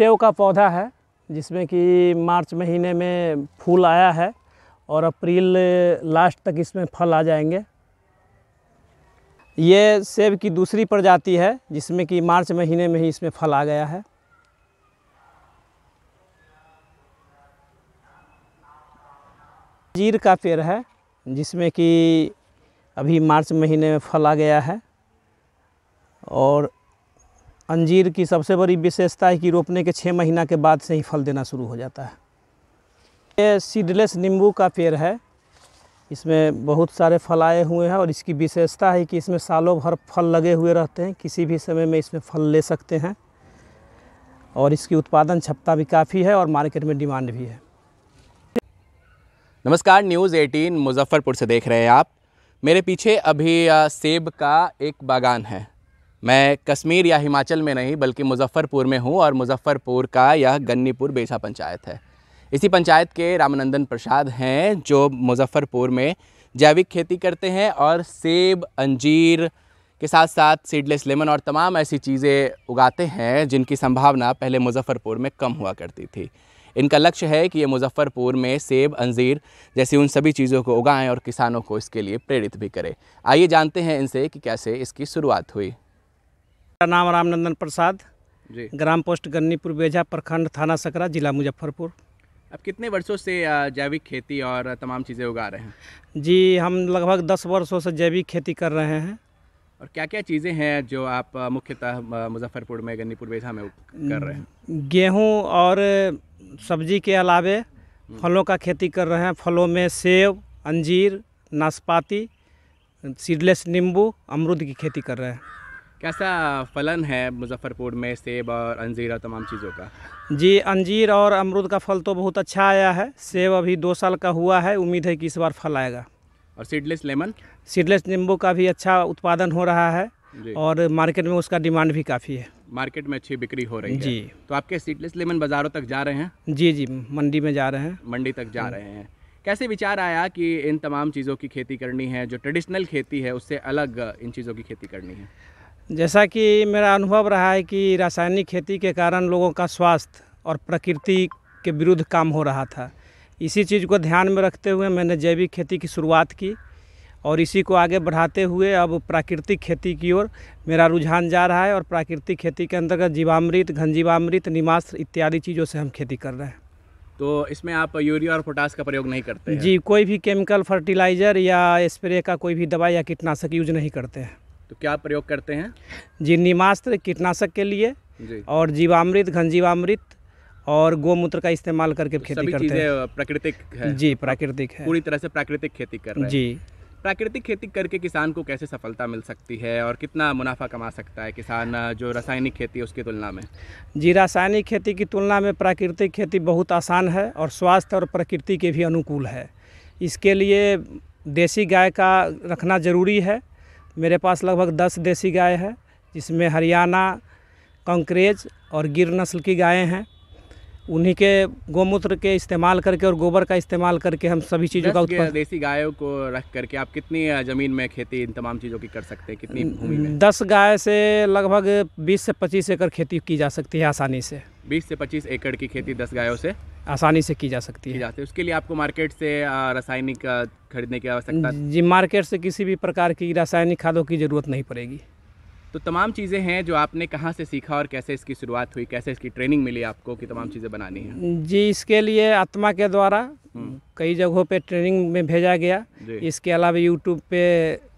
Save का पौधा है जिसमें कि मार्च महीने में फूल आया है और अप्रैल लास्ट तक इसमें फल आ जाएंगे ये सेब की दूसरी प्रजाति है जिसमें कि मार्च महीने में ही इसमें फल आ गया है जीर का पेड़ है जिसमें कि अभी मार्च महीने में फल आ गया है और अंजीर की सबसे बड़ी विशेषता है कि रोपने के छः महीना के बाद से ही फल देना शुरू हो जाता है ये सीडलेस नींबू का पेड़ है इसमें बहुत सारे फल आए हुए हैं और इसकी विशेषता है कि इसमें सालों भर फल लगे हुए रहते हैं किसी भी समय में इसमें फल ले सकते हैं और इसकी उत्पादन क्षमता भी काफ़ी है और मार्केट में डिमांड भी है नमस्कार न्यूज़ एटीन मुजफ्फ़रपुर से देख रहे हैं आप मेरे पीछे अभी सेब का एक बागान है मैं कश्मीर या हिमाचल में नहीं बल्कि मुजफ्फ़रपुर में हूँ और मुजफ्फ़रपुर का यह गन्नीपुर बेसा पंचायत है इसी पंचायत के रामनंदन प्रसाद हैं जो मुजफ्फ़रपुर में जैविक खेती करते हैं और सेब अंजीर के साथ साथ सीडलेस लेमन और तमाम ऐसी चीज़ें उगाते हैं जिनकी संभावना पहले मुजफ्फ़रपुर में कम हुआ करती थी इनका लक्ष्य है कि ये मुजफ्फ़रपुर में सेब अंजीर जैसी उन सभी चीज़ों को उगाएं और किसानों को इसके लिए प्रेरित भी करें आइए जानते हैं इनसे कि कैसे इसकी शुरुआत हुई मेरा नाम रामनंदन प्रसाद जी ग्राम पोस्ट गन्नीपुर बेझा प्रखंड थाना सकरा जिला मुजफ्फरपुर अब कितने वर्षों से जैविक खेती और तमाम चीज़ें उगा रहे हैं जी हम लगभग दस वर्षों से जैविक खेती कर रहे हैं और क्या क्या चीज़ें हैं जो आप मुख्यतः मुजफ्फरपुर में गन्नीपुर बेझा में कर रहे हैं गेहूँ और सब्जी के अलावे फलों का खेती कर रहे हैं फलों में सेब अंजीर नाशपाती सीडलेस नींबू अमरूद की खेती कर रहे हैं कैसा फलन है मुजफ्फरपुर में सेब और अंजीर और तमाम चीज़ों का जी अंजीर और अमरूद का फल तो बहुत अच्छा आया है सेब अभी दो साल का हुआ है उम्मीद है कि इस बार फल आएगा और सीडलेस लेमन सीडलेस नींबू का भी अच्छा उत्पादन हो रहा है और मार्केट में उसका डिमांड भी काफ़ी है मार्केट में अच्छी बिक्री हो रही है जी तो आपके सीडलेस लेमन बाज़ारों तक जा रहे हैं जी जी मंडी में जा रहे हैं मंडी तक जा हाँ। रहे हैं कैसे विचार आया कि इन तमाम चीज़ों की खेती करनी है जो ट्रेडिशनल खेती है उससे अलग इन चीज़ों की खेती करनी है जैसा कि मेरा अनुभव रहा है कि रासायनिक खेती के कारण लोगों का स्वास्थ्य और प्रकृति के विरुद्ध काम हो रहा था इसी चीज़ को ध्यान में रखते हुए मैंने जैविक खेती की शुरुआत की और इसी को आगे बढ़ाते हुए अब प्राकृतिक खेती की ओर मेरा रुझान जा रहा है और प्राकृतिक खेती के अंतर्गत जीवामृत घनजीवामृत निमास्त्र इत्यादि चीज़ों से हम खेती कर रहे हैं तो इसमें आप यूरिया और पोटास का प्रयोग नहीं करते जी कोई भी केमिकल फर्टिलाइज़र या स्प्रे का कोई भी दवा या कीटनाशक यूज नहीं करते हैं तो क्या प्रयोग करते हैं जी निमास्त्र कीटनाशक के लिए जी। और जीवामृत घन जीवामृत और गोमूत्र का इस्तेमाल करके तो खेती करते हैं प्राकृतिक है जी प्राकृतिक है पूरी तरह से प्राकृतिक खेती कर रहे हैं जी प्राकृतिक खेती करके किसान को कैसे सफलता मिल सकती है और कितना मुनाफा कमा सकता है किसान जो रासायनिक खेती है उसकी तुलना में जी रासायनिक खेती की तुलना में प्राकृतिक खेती बहुत आसान है और स्वास्थ्य और प्रकृति के भी अनुकूल है इसके लिए देसी गाय का रखना ज़रूरी है मेरे पास लगभग दस देसी गाय है जिसमें हरियाणा कंकरेज और गिर नस्ल की गायें हैं उन्हीं के गोमूत्र के इस्तेमाल करके और गोबर का इस्तेमाल करके हम सभी चीज़ों का उत्पादन देसी गायों को रख करके आप कितनी ज़मीन में खेती इन तमाम चीज़ों की कर सकते हैं कितनी भूमि में दस गाय से लगभग बीस से पच्चीस एकड़ खेती की जा सकती है आसानी से बीस से पच्चीस एकड़ की खेती दस गायों से आसानी से की जा सकती है जाते उसके लिए आपको मार्केट से रासायनिक खरीदने की आवश्यकता जी मार्केट से किसी भी प्रकार की रासायनिक खादों की ज़रूरत नहीं पड़ेगी तो तमाम चीज़ें हैं जो आपने कहाँ से सीखा और कैसे इसकी शुरुआत हुई कैसे इसकी ट्रेनिंग मिली आपको कि तमाम चीज़ें बनानी है जी इसके लिए आत्मा के द्वारा हम्म। कई जगहों पे ट्रेनिंग में भेजा गया इसके अलावा यूट्यूब पे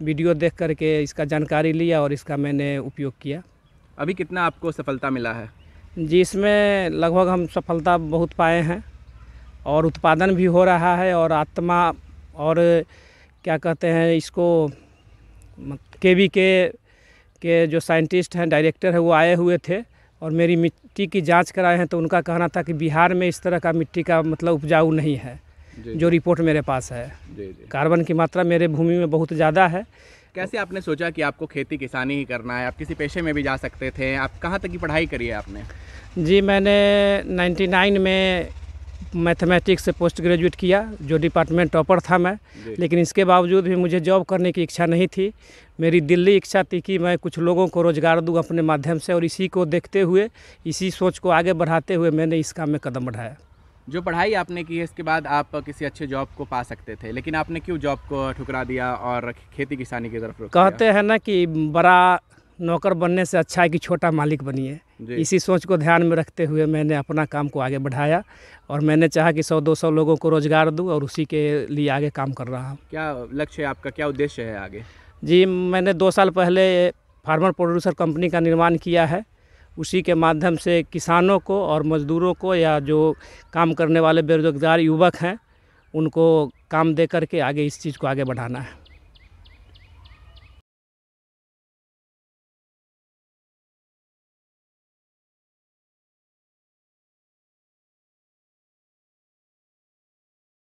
वीडियो देख करके इसका जानकारी लिया और इसका मैंने उपयोग किया अभी कितना आपको सफलता मिला है जिसमें लगभग हम सफलता बहुत पाए हैं और उत्पादन भी हो रहा है और आत्मा और क्या कहते हैं इसको के वी के के जो साइंटिस्ट हैं डायरेक्टर हैं वो आए हुए थे और मेरी मिट्टी की जांच कराए हैं तो उनका कहना था कि बिहार में इस तरह का मिट्टी का मतलब उपजाऊ नहीं है जो रिपोर्ट मेरे पास है कार्बन की मात्रा मेरे भूमि में बहुत ज़्यादा है कैसे आपने सोचा कि आपको खेती किसानी ही करना है आप किसी पेशे में भी जा सकते थे आप कहाँ तक की पढ़ाई करी है आपने जी मैंने 99 में मैथमेटिक्स से पोस्ट ग्रेजुएट किया जो डिपार्टमेंट टॉपर था मैं लेकिन इसके बावजूद भी मुझे जॉब करने की इच्छा नहीं थी मेरी दिल्ली इच्छा थी कि मैं कुछ लोगों को रोज़गार दूँ अपने माध्यम से और इसी को देखते हुए इसी सोच को आगे बढ़ाते हुए मैंने इस काम में कदम बढ़ाया जो पढ़ाई आपने की है इसके बाद आप किसी अच्छे जॉब को पा सकते थे लेकिन आपने क्यों जॉब को ठुकरा दिया और खेती किसानी की तरफ कहते हैं ना कि बड़ा नौकर बनने से अच्छा है कि छोटा मालिक बनिए इसी सोच को ध्यान में रखते हुए मैंने अपना काम को आगे बढ़ाया और मैंने चाहा कि 100-200 लोगों को रोज़गार दूं और उसी के लिए आगे काम कर रहा हूं क्या लक्ष्य है आपका क्या उद्देश्य है आगे जी मैंने दो साल पहले फार्मर प्रोड्यूसर कंपनी का निर्माण किया है उसी के माध्यम से किसानों को और मज़दूरों को या जो काम करने वाले बेरोज़गार युवक हैं उनको काम दे करके आगे इस चीज़ को आगे बढ़ाना है